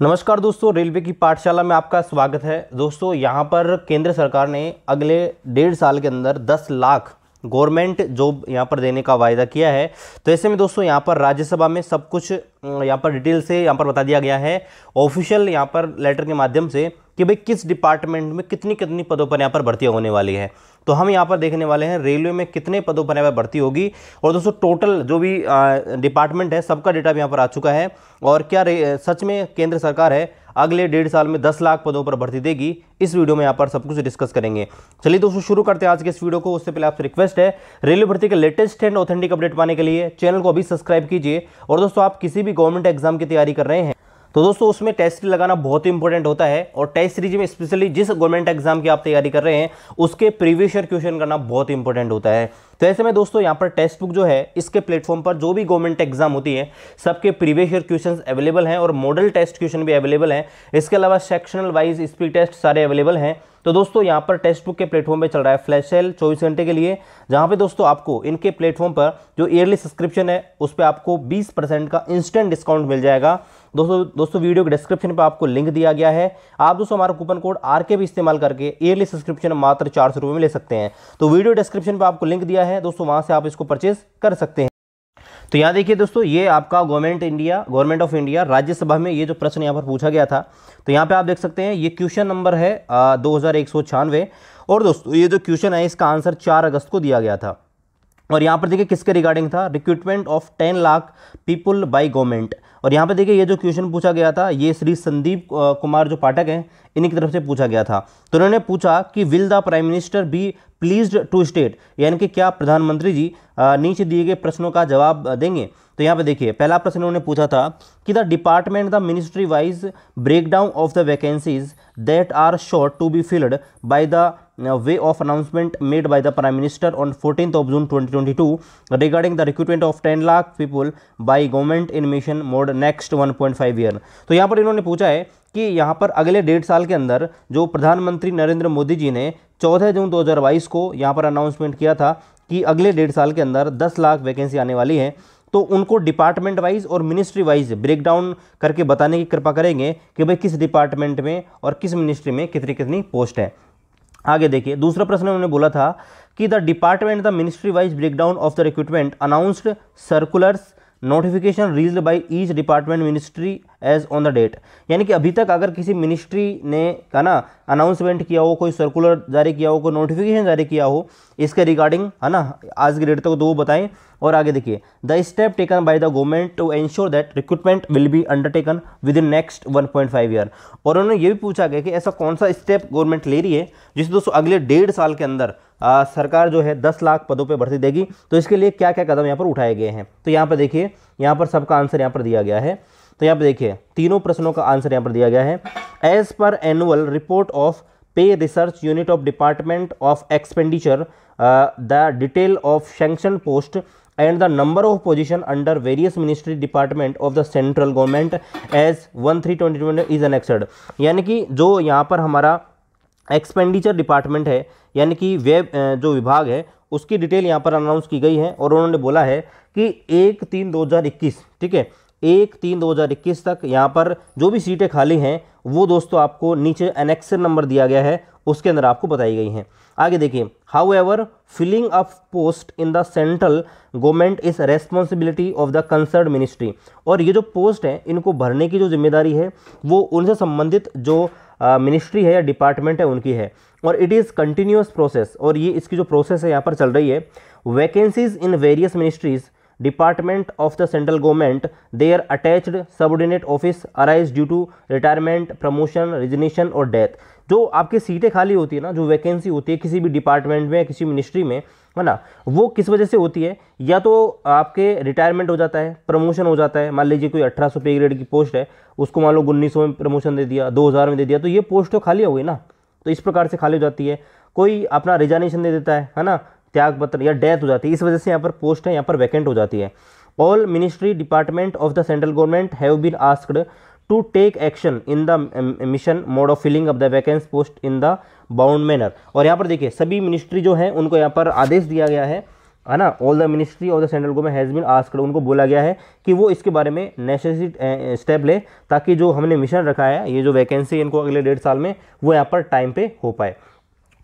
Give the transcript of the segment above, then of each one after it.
नमस्कार दोस्तों रेलवे की पाठशाला में आपका स्वागत है दोस्तों यहाँ पर केंद्र सरकार ने अगले डेढ़ साल के अंदर 10 लाख गवर्नमेंट जॉब यहाँ पर देने का वायदा किया है तो ऐसे में दोस्तों यहाँ पर राज्यसभा में सब कुछ यहाँ पर डिटेल से यहाँ पर बता दिया गया है ऑफिशियल यहाँ पर लेटर के माध्यम से कि भाई किस डिपार्टमेंट में कितनी कितनी पदों पर यहाँ पर भर्ती होने वाली है तो हम यहाँ पर देखने वाले हैं रेलवे में कितने पदों पर यहाँ पर भर्ती होगी और दोस्तों टोटल जो भी डिपार्टमेंट है सबका डेटा भी यहाँ पर आ चुका है और क्या सच में केंद्र सरकार है अगले डेढ़ साल में दस लाख पदों पर भर्ती देगी इस वीडियो में यहाँ पर सब कुछ डिस्कस करेंगे चलिए दोस्तों शुरू करते हैं आज के इस वीडियो को उससे पहले आपसे रिक्वेस्ट है रेलवे भर्ती के लेटेस्ट एंड ऑथेंटिक अपडेट पाने के लिए चैनल को अभी सब्सक्राइब कीजिए और दोस्तों आप किसी भी गवर्नमेंट एग्जाम की तैयारी कर रहे हैं तो दोस्तों उसमें टेस्ट सीरीज लगाना बहुत ही इंपॉर्टेंट होता है और टेस्ट सीरीज में स्पेशली जिस गवर्नमेंट एग्जाम की आप तैयारी कर रहे हैं उसके प्रीवियस ईयर क्वेश्चन करना बहुत इंपॉर्टेंट होता है तो ऐसे में दोस्तों यहाँ पर टेक्स्ट बुक जो है इसके प्लेटफॉर्म पर जो भी गवर्नमेंट एग्जाम होती है सबके प्रीवियस ईयर क्वेश्चन अवेलेबल हैं और मॉडल टेस्ट क्वेश्चन भी अवेलेबल हैं इसके अलावा सेक्शनल वाइज स्पीड टेस्ट सारे अवेलेबल हैं तो दोस्तों यहाँ पर टेक्स्ट बुक के प्लेटफॉर्म पे चल रहा है फ्लैश सेल चौबीस घंटे के लिए जहाँ पे दोस्तों आपको इनके प्लेटफॉर्म पर जो ईयरली सब्सक्रिप्शन है उस पर आपको 20 परसेंट का इंस्टेंट डिस्काउंट मिल जाएगा दोस्तों दोस्तों वीडियो के डिस्क्रिप्शन पर आपको लिंक दिया गया है आप दोस्तों हमारा कूपन कोड आर के भी इस्तेमाल करके ईयरली सब्सक्रिप्शन मात्र चार सौ में ले सकते हैं तो वीडियो डिस्क्रिप्शन पर आपको लिंक दिया है है दोस्तों वहाँ से आप इसको परचेज कर सकते हैं तो यहाँ देखिए दोस्तों ये आपका government India government of India Rajya Sabha में ये जो प्रश्न यहाँ पर पूछा गया था तो यहाँ पे आप देख सकते हैं ये क्वेश्चन नंबर है दो और दोस्तों ये जो क्वेश्चन है इसका आंसर चार अगस्त को दिया गया था और यहाँ पर देखिए किसके रिगार्डिंग था recruitment of ten lakh people by government और यहाँ पर देखिए ये जो क्वेश्चन पूछा गया था ये श्री संदीप कुमार जो पाठक हैं इन्हीं की तरफ से पूछा गया था तो उन्होंने पूछा कि will the prime minister be please to state यानी कि क्या प्रधानमंत्री जी नीचे दिए गए प्रश्नों का जवाब देंगे तो यहाँ पर देखिए पहला प्रश्न उन्होंने पूछा था कि the department the ministry wise breakdown of the vacancies that are short to be filled by the announcement made by the prime minister on minister of June twenty twenty 2022 regarding the recruitment of 10 lakh people by government in mission mode next 1.5 year तो यहाँ पर इन्होंने पूछा है कि यहाँ पर अगले डेढ़ साल के अंदर जो प्रधानमंत्री नरेंद्र मोदी जी ने 14 जून 2022 को यहाँ पर अनाउंसमेंट किया था कि अगले डेढ़ साल के अंदर 10 लाख वैकेंसी आने वाली है तो उनको डिपार्टमेंट वाइज और मिनिस्ट्री वाइज ब्रेकडाउन करके बताने की कृपा करेंगे कि भाई किस डिपार्टमेंट में और किस मिनिस्ट्री में कितनी कितनी पोस्ट है आगे देखिए दूसरा प्रश्न उन्होंने बोला था कि the department the ministry wise breakdown of the recruitment announced circulars notification release by each department ministry as on the date यानी कि अभी तक अगर किसी मिनिस्ट्री ने का ना अनाउंसमेंट किया हो कोई सर्कुलर जारी किया हो कोई नोटिफिकेशन जारी किया हो इसके रिगार्डिंग है ना आज की डेट तक दो वो बताएं और आगे देखिए the step taken by the government to ensure that recruitment will be undertaken within next one point five year और उन्होंने ये भी पूछा गया कि ऐसा कौन सा स्टेप गवर्नमेंट ले रही है जिससे दोस्तों अगले डेढ़ साल के अंदर आ, सरकार जो है दस लाख पदों पर भर्ती देगी तो इसके लिए क्या क्या कदम यहाँ पर उठाए गए हैं तो यहाँ पर देखिए यहाँ पर सबका आंसर यहाँ पर दिया गया है तो यहाँ पर देखिए तीनों प्रश्नों का आंसर यहाँ पर दिया गया है एज पर annual report of pay research unit of department of expenditure the detail of sanction post and the position under various ministry department of the central government as one three twenty twenty is annexed यानी कि जो यहाँ पर हमारा expenditure department है यानी कि व्यय जो विभाग है उसकी डिटेल यहाँ पर अनाउंस की गई है और उन्होंने बोला है कि एक तीन इक्कीस ठीक है एक तीन इक्कीस तक यहाँ पर जो भी सीटें खाली हैं वो दोस्तों आपको नीचे एनेक्सर नंबर दिया गया है उसके अंदर आपको बताई गई हैं आगे देखिए however filling up post in the central government is responsibility of the concern ministry और ये जो पोस्ट है इनको भरने की जो जिम्मेदारी है वो उनसे संबंधित जो मिनिस्ट्री है या डिपार्टमेंट है उनकी है और इट इज़ कंटिन्यूस प्रोसेस और ये इसकी जो प्रोसेस है यहाँ पर चल रही है vacancies in various ministries department of the central government their attached subordinate office arise due to retirement promotion resignation और डेथ जो आपकी सीटें खाली होती है ना जो वैकेंसी होती है किसी भी डिपार्टमेंट में किसी मिनिस्ट्री में है ना वो किस वजह से होती है या तो आपके रिटायरमेंट हो जाता है प्रमोशन हो जाता है मान लीजिए कोई अठारह सौ पे ग्रेड की पोस्ट है उसको मान लो उन्नीस में प्रमोशन दे दिया दो हज़ार में दे दिया तो ये पोस्ट तो खाली हो गई ना तो इस प्रकार से खाली हो जाती है कोई अपना रिजाइनेशन दे देता है है ना त्याग पत्र या डेथ हो जाती है इस वजह से यहाँ पर पोस्ट है यहाँ पर वैकेंट हो जाती है all ministry department of the central government have been asked to take action in the mission mode of filling of the vacant post in the bound manner और यहाँ पर देखिए सभी मिनिस्ट्री जो है उनको यहाँ पर आदेश दिया गया है है ना all the ministry of the central government has been asked उनको बोला गया है कि वो इसके बारे में नेसेसरी स्टेप ले ताकि जो हमने मिशन रखा है ये जो वैकेंसी इनको अगले डेढ़ साल में वो यहाँ पर टाइम पे हो पाए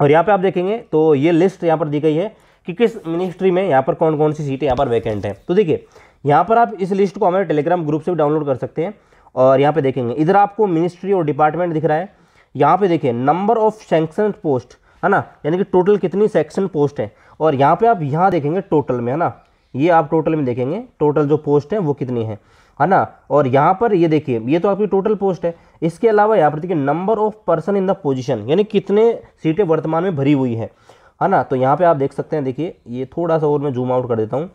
और यहाँ पे आप देखेंगे तो ये लिस्ट यहाँ पर दी गई है कि किस मिनिस्ट्री में यहाँ पर कौन कौन सी सीटें यहाँ पर वैकेंट है तो देखिए यहाँ पर आप इस लिस्ट को हमारे टेलीग्राम ग्रुप से भी डाउनलोड कर सकते हैं और यहाँ पे देखेंगे इधर आपको मिनिस्ट्री और डिपार्टमेंट दिख रहा है यहाँ पे देखिए नंबर ऑफ सेंक्शन पोस्ट है ना यानी कि टोटल कितनी सेक्शन पोस्ट है और यहाँ पर आप यहाँ देखेंगे टोटल में है ना ये आप टोटल में देखेंगे टोटल जो पोस्ट है वो कितनी है है ना और यहाँ पर ये देखिए ये तो आपकी टोटल पोस्ट है इसके अलावा यहाँ पर देखिए number of person in the position यानी कितने सीटें वर्तमान में भरी हुई हैं है ना तो यहाँ पे आप देख सकते हैं देखिए ये थोड़ा सा और मैं जूम आउट कर देता हूँ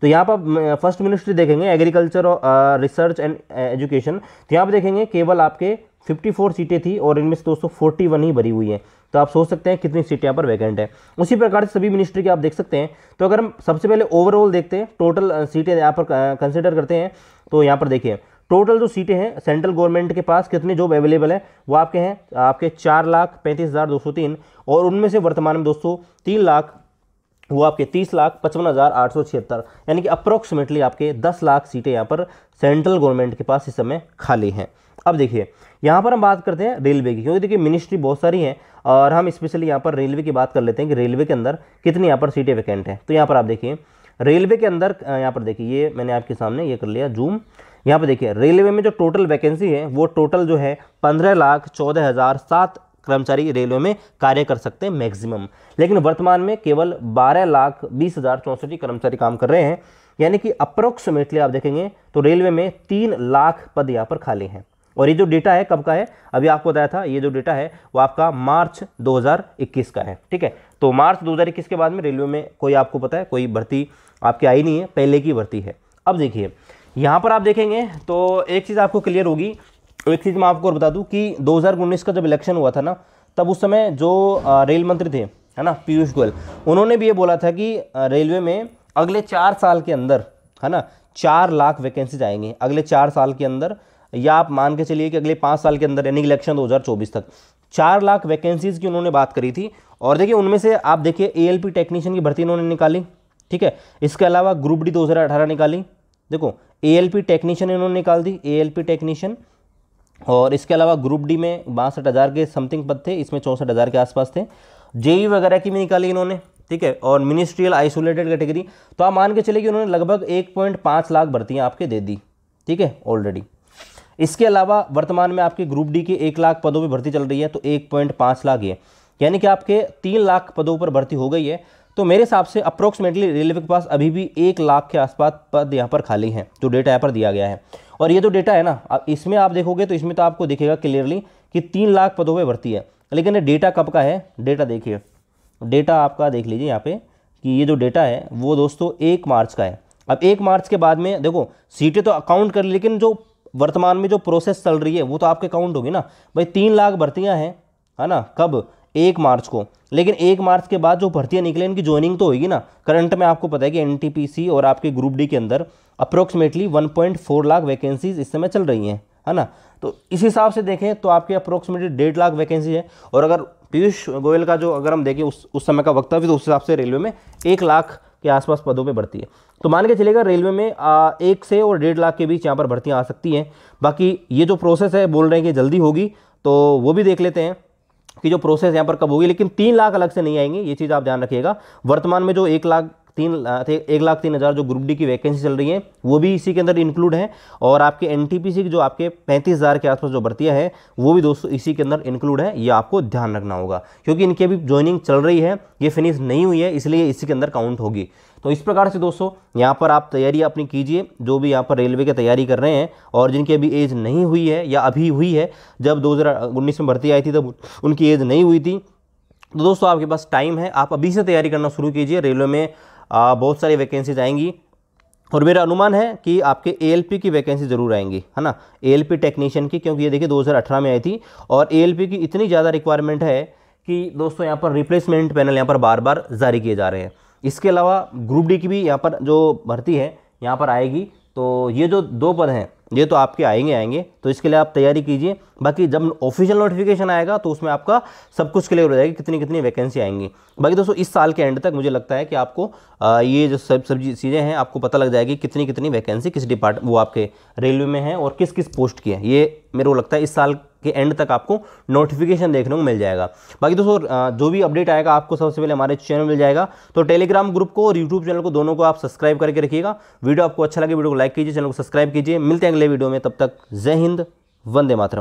तो यहाँ पर फर्स्ट मिनिस्ट्री देखेंगे एग्रीकल्चर और रिसर्च एंड एजुकेशन तो यहाँ पर देखेंगे केवल आपके 54 सीटें थी और इनमें से दोस्तों 41 ही भरी हुई हैं तो आप सोच सकते हैं कितनी सीटें यहाँ पर वैकेंट है उसी प्रकार से सभी मिनिस्ट्री के आप देख सकते हैं तो अगर हम सबसे पहले ओवरऑल देखते हैं टोटल सीटें यहाँ पर कंसिडर करते हैं तो यहाँ पर देखिए टोटल जो सीटें हैं सेंट्रल गवर्नमेंट के पास कितने जॉब अवेलेबल हैं वो आपके हैं आपके चार लाख पैंतीस हज़ार दो सौ तीन और उनमें से वर्तमान में दोस्तों तीन लाख वो आपके तीस लाख पचपन हज़ार आठ सौ छिहत्तर यानी कि अप्रोक्सीमेटली आपके दस लाख सीटें यहाँ पर सेंट्रल गवर्नमेंट के पास इस समय खाली हैं अब देखिए यहाँ पर हम बात करते हैं रेलवे की क्योंकि देखिए मिनिस्ट्री बहुत सारी हैं और हम स्पेशली यहाँ पर रेलवे की बात कर लेते हैं कि रेलवे के अंदर कितनी यहाँ पर सीटें वैकेंट हैं तो यहाँ पर आप देखिए रेलवे के अंदर यहाँ पर देखिए ये मैंने आपके सामने ये कर लिया जूम यहाँ पे देखिए रेलवे में जो टोटल वैकेंसी है वो टोटल जो है पंद्रह लाख चौदह हज़ार सात कर्मचारी रेलवे में कार्य कर सकते हैं मैक्सिमम लेकिन वर्तमान में केवल बारह लाख बीस हज़ार चौंसठ कर्मचारी काम कर रहे हैं यानी कि अप्रोक्सीमेटली आप देखेंगे तो रेलवे में तीन लाख पद यहाँ पर खाली हैं और ये जो डेटा है कब का है अभी आपको बताया था ये जो डेटा है वो आपका मार्च 2021 का है ठीक है तो मार्च 2021 के बाद में रेलवे में कोई आपको पता है कोई भर्ती आपके आई नहीं है पहले की भर्ती है अब देखिए यहाँ पर आप देखेंगे तो एक चीज़ आपको क्लियर होगी एक चीज़ मैं आपको और बता दूँ कि दो का जब इलेक्शन हुआ था ना तब उस समय जो रेल मंत्री थे है ना पीयूष गोयल उन्होंने भी ये बोला था कि रेलवे में अगले चार साल के अंदर है ना चार लाख वैकेंसीज आएंगी अगले चार साल के अंदर या आप मान के चलिए कि अगले पाँच साल के अंदर यानी इलेक्शन 2024 तक चार लाख वैकेंसीज की उन्होंने बात करी थी और देखिए उनमें से आप देखिए एएलपी टेक्नीशियन की भर्ती इन्होंने निकाली ठीक है इसके अलावा ग्रुप डी 2018 निकाली देखो एएलपी टेक्नीशियन इन्होंने निकाल दी एएलपी टेक्नीशियन और इसके अलावा ग्रुप डी में बासठ हज़ार के समथिंग पद थे इसमें चौंसठ हज़ार के आसपास थे जेई e वगैरह की भी निकाली इन्होंने ठीक है और मिनिस्ट्रियल आइसोलेटेड कैटेगरी तो आप मान के चले कि उन्होंने लगभग एक पॉइंट पाँच लाख भर्तियाँ आपके दे दी ठीक है ऑलरेडी इसके अलावा वर्तमान में आपके ग्रुप डी के एक लाख पदों पर भर्ती चल रही है तो एक पॉइंट पाँच लाख है यानी कि आपके तीन लाख पदों पर भर्ती हो गई है तो मेरे हिसाब से अप्रोक्सीमेटली रेलवे के पास अभी भी एक लाख के आसपास पद यहाँ पर खाली हैं जो डेटा यहाँ पर दिया गया है और ये जो तो डेटा है ना इसमें आप देखोगे तो इसमें तो आपको दिखेगा क्लियरली कि तीन लाख पदों पर भर्ती है लेकिन ये डेटा कब का है डेटा देखिए डेटा आपका देख लीजिए यहाँ पे कि ये जो डेटा है वो दोस्तों एक मार्च का है अब एक मार्च के बाद में देखो सीटें तो अकाउंट कर लेकिन जो वर्तमान में जो प्रोसेस चल रही है वो तो आपके अकाउंट होगी ना भाई तीन लाख भर्तियाँ हैं है ना कब एक मार्च को लेकिन एक मार्च के बाद जो भर्तियाँ निकले इनकी ज्वाइनिंग तो होगी ना करंट में आपको पता है कि एनटीपीसी और आपके ग्रुप डी के अंदर अप्रोक्सीमेटली 1.4 लाख वैकेंसीज इस समय चल रही हैं है ना तो इस हिसाब से देखें तो आपके अप्रोक्सीमेटली डेढ़ लाख वैकेंसी है और अगर पीयूष गोयल का जो अगर हम देखें उस उस समय का वक्त भी तो उस हिसाब से रेलवे में एक लाख के आसपास पदों पे भर्ती है तो मान के चलेगा रेलवे में आ, एक से और डेढ़ लाख के बीच यहाँ पर भर्तियाँ आ सकती हैं बाकी ये जो प्रोसेस है बोल रहे हैं कि जल्दी होगी तो वो भी देख लेते हैं की जो प्रोसेस यहाँ पर कब होगी लेकिन तीन लाख अलग से नहीं आएंगे ये चीज़ आप ध्यान रखिएगा वर्तमान में जो एक लाख तीन एक लाख तीन हज़ार जो ग्रुप डी की वैकेंसी चल रही है वो भी इसी के अंदर इंक्लूड है और आपके एन की जो आपके पैंतीस हज़ार के आसपास जो भर्तियाँ हैं वो भी दोस्तों इसी के अंदर इंक्लूड है ये आपको ध्यान रखना होगा क्योंकि इनकी अभी ज्वाइनिंग चल रही है ये फिनिश नहीं हुई है इसलिए इसी के अंदर काउंट होगी तो इस प्रकार से दोस्तों यहाँ पर आप तैयारी अपनी कीजिए जो भी यहाँ पर रेलवे की तैयारी कर रहे हैं और जिनकी अभी एज नहीं हुई है या अभी हुई है जब दो में भर्ती आई थी तब उनकी एज नहीं हुई थी तो दोस्तों आपके पास टाइम है आप अभी से तैयारी करना शुरू कीजिए रेलवे में बहुत सारी वैकेंसीज आएंगी और मेरा अनुमान है कि आपके ए की वैकेंसी ज़रूर आएंगी है ना ए टेक्नीशियन की क्योंकि ये देखिए 2018 में आई थी और ए की इतनी ज़्यादा रिक्वायरमेंट है कि दोस्तों यहाँ पर रिप्लेसमेंट पैनल यहाँ पर बार बार जारी किए जा रहे हैं इसके अलावा ग्रुप डी की भी यहाँ पर जो भर्ती है यहाँ पर आएगी तो ये जो दो पद हैं ये तो आपके आएंगे आएंगे तो इसके लिए आप तैयारी कीजिए बाकी जब ऑफिशियल नोटिफिकेशन आएगा तो उसमें आपका सब कुछ क्लियर हो जाएगा कितनी कितनी वैकेंसी आएंगी बाकी दोस्तों इस साल के एंड तक मुझे लगता है कि आपको ये जो सब सब चीज़ें हैं आपको पता लग जाएगी कितनी कितनी वैकेंसी किस डिपार्ट वो आपके रेलवे में है और किस किस पोस्ट की है ये मेरे को लगता है इस साल के एंड तक आपको नोटिफिकेशन देखने को मिल जाएगा बाकी दोस्तों जो भी अपडेट आएगा आपको सबसे पहले हमारे चैनल मिल जाएगा तो टेलीग्राम ग्रुप को और यूट्यूब चैनल को दोनों को आप सब्सक्राइब करके रखिएगा वीडियो आपको अच्छा लगे वीडियो को लाइक कीजिए चैनल को सब्सक्राइब कीजिए मिलते हैं अगले वीडियो में तब तक जय हिंद वंदे मातरम